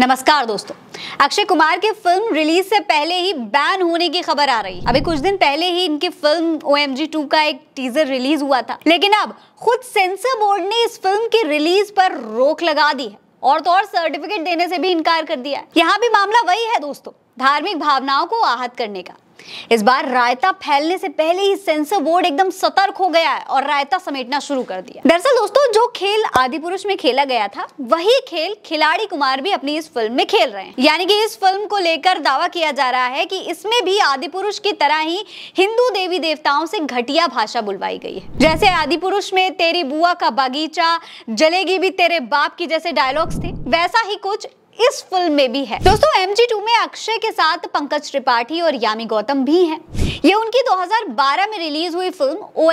नमस्कार दोस्तों अक्षय कुमार की फिल्म रिलीज से पहले ही बैन होने की खबर आ रही है अभी कुछ दिन पहले ही इनकी फिल्म ओ एम 2 का एक टीजर रिलीज हुआ था लेकिन अब खुद सेंसर बोर्ड ने इस फिल्म की रिलीज पर रोक लगा दी है और तो और सर्टिफिकेट देने से भी इनकार कर दिया है यहाँ भी मामला वही है दोस्तों धार्मिक भावनाओं को आहत करने का इस बार रायता फैलने से पहले ही सेंसर बोर्ड एकदम सतर्क हो गया है और रायता समेटना शुरू कर दिया दरअसल दोस्तों जो खेल आदि पुरुष में खेला गया था वही खेल खिलाड़ी कुमार भी अपनी इस फिल्म में खेल रहे हैं यानी कि इस फिल्म को लेकर दावा किया जा रहा है कि इसमें भी आदि पुरुष की तरह ही हिंदू देवी देवताओं से घटिया भाषा बुलवाई गई है जैसे आदि पुरुष में तेरी बुआ का बगीचा जलेगी भी तेरे बाप की जैसे डायलॉग्स थे वैसा ही कुछ इस फिल्म में भी है दोस्तों एम में अक्षय के साथ पंकज त्रिपाठी और यामी गौतम भी हैं। ये उनकी 2012 में रिलीज हुई फिल्म ओ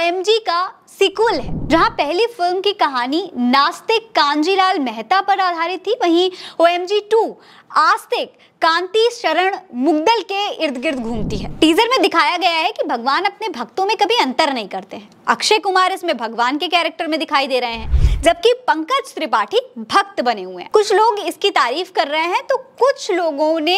का सिकुल है जहाँ पहली फिल्म की कहानी नास्तिक कांजीलाल मेहता पर आधारित थी वहीं ओ एम आस्तिक कांति शरण मुगदल के इर्द गिर्द घूमती है टीजर में दिखाया गया है कि भगवान अपने भक्तों में कभी अंतर नहीं करते हैं अक्षय कुमार इसमें भगवान के कैरेक्टर में दिखाई दे रहे हैं जबकि पंकज त्रिपाठी भक्त बने हुए हैं कुछ लोग इसकी तारीफ कर रहे हैं तो कुछ लोगों ने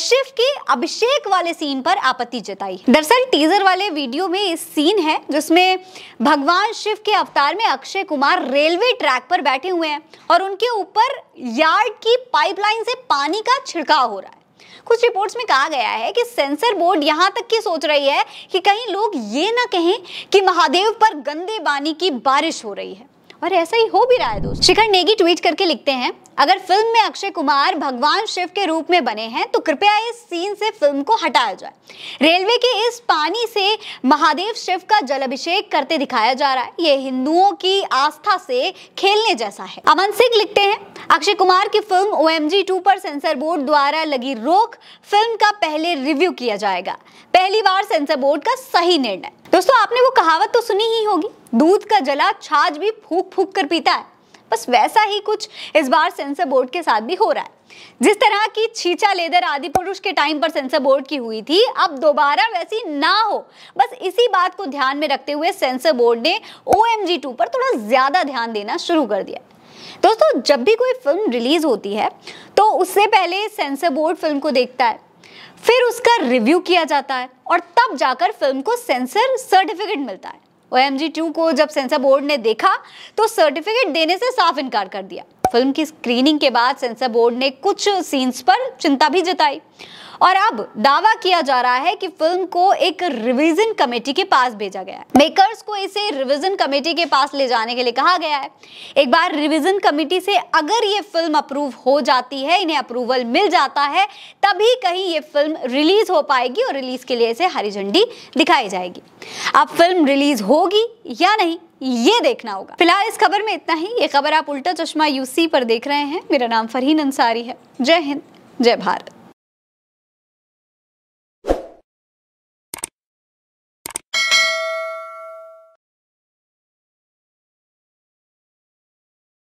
शिव के अभिषेक वाले सीन पर आपत्ति जताई दरअसल टीजर वाले वीडियो में इस सीन है जिसमें भगवान शिव के अवतार में अक्षय कुमार रेलवे ट्रैक पर बैठे हुए हैं और उनके ऊपर यार्ड की पाइपलाइन से पानी का छिड़काव हो रहा है कुछ रिपोर्ट्स में कहा गया है कि सेंसर बोर्ड यहाँ तक की सोच रही है कि कहीं लोग ये ना कहें कि महादेव पर गंदे पानी की बारिश हो रही है और ऐसा ही हो भी रहा है दोस्त शिखर नेगी ट्वीट करके लिखते हैं अगर फिल्म में अक्षय कुमार भगवान शिव के रूप में बने हैं तो कृपया इस सीन से फिल्म को हटाया जाए रेलवे के इस पानी से महादेव शिव का जल अभिषेक करते दिखाया जा रहा है ये हिंदुओं की आस्था से खेलने जैसा है अमन सिंह लिखते हैं अक्षय कुमार की film O M G two पर सेंसर बोर्ड द्वारा लगी रोक फिल्म का पहले रिव्यू किया जाएगा पहली बार सेंसर बोर्ड का सही निर्णय दोस्तों आपने वो कहावत तो सुनी ही होगी दूध का जला छाछ भी फूक फूक कर पीता है बस वैसा ही कुछ इस बार सेंसर बोर्ड के साथ भी हो रहा है जिस तरह की छींचा लेदर आदि पुरुष के टाइम पर सेंसर बोर्ड की हुई थी अब दोबारा वैसी ना हो बस इसी बात को ध्यान में रखते हुए सेंसर बोर्ड ने ओ एम जी टू पर थोड़ा ज्यादा ध्यान देना शुरू कर दिया दोस्तों जब भी कोई फिल्म रिलीज होती है तो उससे पहले सेंसर बोर्ड फिल्म को देखता है फिर उसका रिव्यू किया जाता है और तब जाकर फिल्म को सेंसर सर्टिफिकेट मिलता है ओ एम जी टू को जब सेंसर बोर्ड ने देखा तो सर्टिफिकेट देने से साफ इनकार कर दिया फिल्म की स्क्रीनिंग के बाद सेंसर बोर्ड ने कुछ सीन्स पर चिंता भी जताई और अब दावा किया जा रहा है कि फिल्म को एक रिवीजन कमेटी के पास भेजा गया है मेकर्स को इसे रिवीजन कमेटी के पास ले जाने के लिए कहा गया है एक बार रिवीजन कमेटी से अगर ये फिल्म अप्रूव हो जाती है इन्हें अप्रूवल मिल जाता है तभी कहीं ये फिल्म रिलीज हो पाएगी और रिलीज के लिए इसे हरी झंडी दिखाई जाएगी अब फिल्म रिलीज होगी या नहीं ये देखना होगा फिलहाल इस खबर में इतना ही ये खबर आप उल्टा चश्मा यूसी पर देख रहे हैं मेरा नाम फरहीन अंसारी है जय हिंद जय भारत